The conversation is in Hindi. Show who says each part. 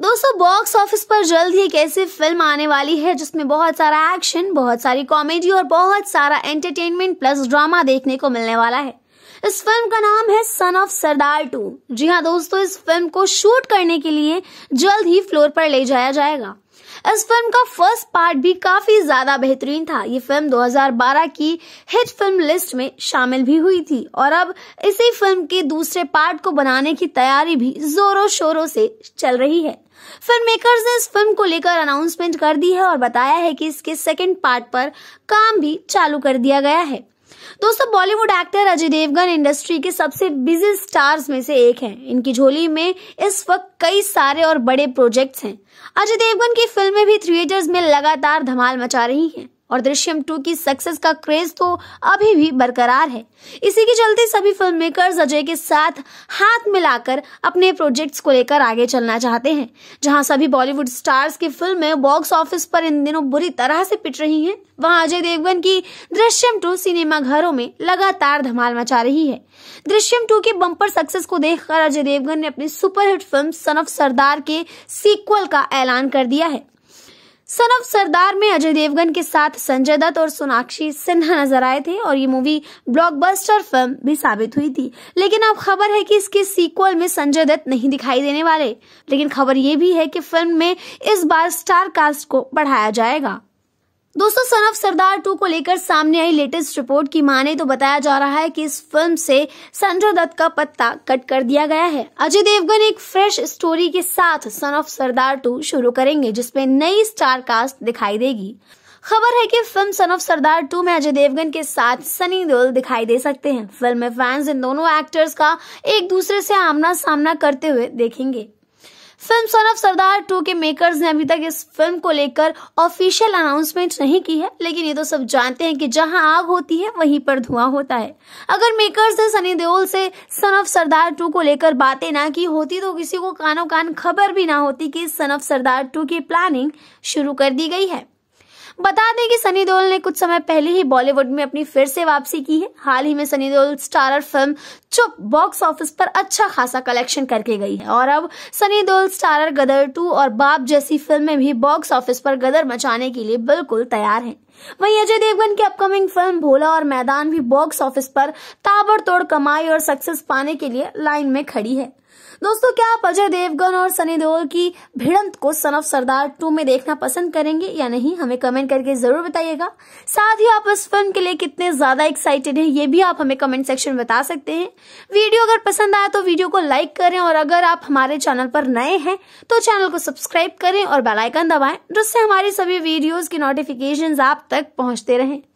Speaker 1: दोस्तों बॉक्स ऑफिस पर जल्द ही एक ऐसी फिल्म आने वाली है जिसमें बहुत सारा एक्शन बहुत सारी कॉमेडी और बहुत सारा एंटरटेनमेंट प्लस ड्रामा देखने को मिलने वाला है इस फिल्म का नाम है सन ऑफ सरदार टू जी हाँ दोस्तों इस फिल्म को शूट करने के लिए जल्द ही फ्लोर पर ले जाया जाएगा इस फिल्म का फर्स्ट पार्ट भी काफी ज्यादा बेहतरीन था ये फिल्म 2012 की हिट फिल्म लिस्ट में शामिल भी हुई थी और अब इसी फिल्म के दूसरे पार्ट को बनाने की तैयारी भी जोरों शोरों से चल रही है फिल्म मेकर्स ने इस फिल्म को लेकर अनाउंसमेंट कर दी है और बताया है कि इसके सेकंड पार्ट पर काम भी चालू कर दिया गया है दोस्तों Bollywood actor Ajay Devgn industry के सबसे बिजी स्टार्स में से एक हैं इनकी झोली में इस वक्त कई सारे और बड़े प्रोजेक्ट्स हैं अजय देवगन की फिल्में भी थिएटर्स में लगातार धमाल मचा रही हैं और दृश्यम टू की सक्सेस का क्रेज तो अभी भी बरकरार है इसी के चलते सभी फिल्म मेकर्स अजय के साथ हाथ मिलाकर अपने प्रोजेक्ट्स को लेकर आगे चलना चाहते हैं जहां सभी बॉलीवुड स्टार्स की फिल्में बॉक्स ऑफिस पर इन दिनों बुरी तरह से पिट रही हैं वहां अजय देवगन की दृश्यम टू सिनेमा घरों में लगातार धमाल मचा रही है दृश्यम टू के बम्पर सक्सेस को देखकर अजय देवगन ने अपनी सुपरहिट फिल्म सन ऑफ सरदार के सीक्वल का ऐलान कर दिया है सन ऑफ सरदार में अजय देवगन के साथ संजय दत्त और सोनाक्षी सिन्हा नजर आए थे और ये मूवी ब्लॉकबस्टर फिल्म भी साबित हुई थी लेकिन अब खबर है कि इसके सीक्वल में संजय दत्त नहीं दिखाई देने वाले लेकिन खबर ये भी है कि फिल्म में इस बार स्टार कास्ट को बढ़ाया जाएगा दोस्तों सन ऑफ सरदार टू को लेकर सामने आई लेटेस्ट रिपोर्ट की माने तो बताया जा रहा है कि इस फिल्म से संजय दत्त का पत्ता कट कर दिया गया है अजय देवगन एक फ्रेश स्टोरी के साथ सन ऑफ सरदार टू शुरू करेंगे जिसमें नई स्टार कास्ट दिखाई देगी खबर है कि फिल्म सन ऑफ सरदार टू में अजय देवगन के साथ सनी देओल दिखाई दे सकते हैं फिल्म में फैंस इन दोनों एक्टर्स का एक दूसरे से आमना सामना करते हुए देखेंगे फिल्म सन ऑफ सरदार टू के मेकर्स ने अभी तक इस फिल्म को लेकर ऑफिशियल अनाउंसमेंट नहीं की है लेकिन ये तो सब जानते हैं कि जहां आग होती है वहीं पर धुआं होता है अगर मेकर्स ने सनी देओल से सन ऑफ सरदार टू को लेकर बातें ना की होती तो किसी को कानों कान खबर भी ना होती कि सन ऑफ सरदार टू की प्लानिंग शुरू कर दी गई है बता दें कि सनी देओल ने कुछ समय पहले ही बॉलीवुड में अपनी फिर से वापसी की है हाल ही में सनी देओल स्टारर फिल्म चुप बॉक्स ऑफिस पर अच्छा खासा कलेक्शन करके गई है और अब सनी देओल स्टारर गदर टू और बाप जैसी फिल्म में भी बॉक्स ऑफिस पर गदर मचाने के लिए बिल्कुल तैयार है वहीं अजय देवगन की अपकमिंग फिल्म भोला और मैदान भी बॉक्स ऑफिस पर ताबड़तोड़ कमाई और सक्सेस पाने के लिए लाइन में खड़ी है दोस्तों क्या आप अजय देवगन और सनी देओल की भिड़ंत को सन ऑफ सरदार टू में देखना पसंद करेंगे या नहीं हमें कमेंट करके जरूर बताइएगा साथ ही आप इस फिल्म के लिए कितने ज्यादा एक्साइटेड हैं ये भी आप हमें कमेंट सेक्शन में बता सकते हैं वीडियो अगर पसंद आया तो वीडियो को लाइक करें और अगर आप हमारे चैनल पर नए हैं तो चैनल को सब्सक्राइब करें और बेलाइकन दबाए जिससे हमारी सभी वीडियोज की नोटिफिकेशन आप तक पहुंचते रहें